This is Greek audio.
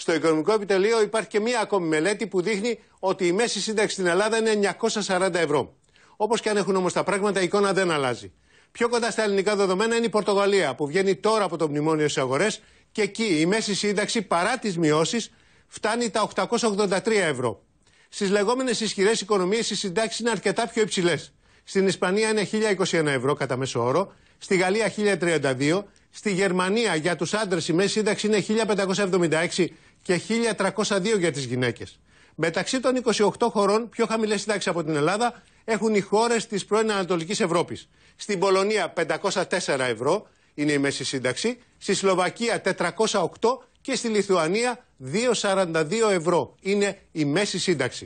στο Οικονομικό Επιτελείο υπάρχει και μία ακόμη μελέτη που δείχνει ότι η μέση σύνταξη στην Ελλάδα είναι 940 ευρώ. Όπως και αν έχουν όμως τα πράγματα, η εικόνα δεν αλλάζει. Πιο κοντά στα ελληνικά δεδομένα είναι η Πορτογαλία, που βγαίνει τώρα από το μνημόνιο σε αγορές και εκεί η μέση σύνταξη παρά τις μειώσεις φτάνει τα 883 ευρώ. Στις λεγόμενες ισχυρές οικονομίες οι συντάξεις είναι αρκετά πιο υψηλές. Στην Ισπανία είναι 1021 ευρώ κατά μέσο όρο, στη Γαλλία 1032, στη Γερμανία για τους άντρες η μέση σύνταξη είναι 1576 και 1.302 για τις γυναίκες. Μεταξύ των 28 χωρών, πιο χαμηλές συντάξεις από την Ελλάδα έχουν οι χώρες της πρώην Ανατολικής Ευρώπης. Στην Πολωνία 504 ευρώ είναι η μέση σύνταξη, στη Σλοβακία 408 και στη Λιθουανία 242 ευρώ είναι η μέση σύνταξη.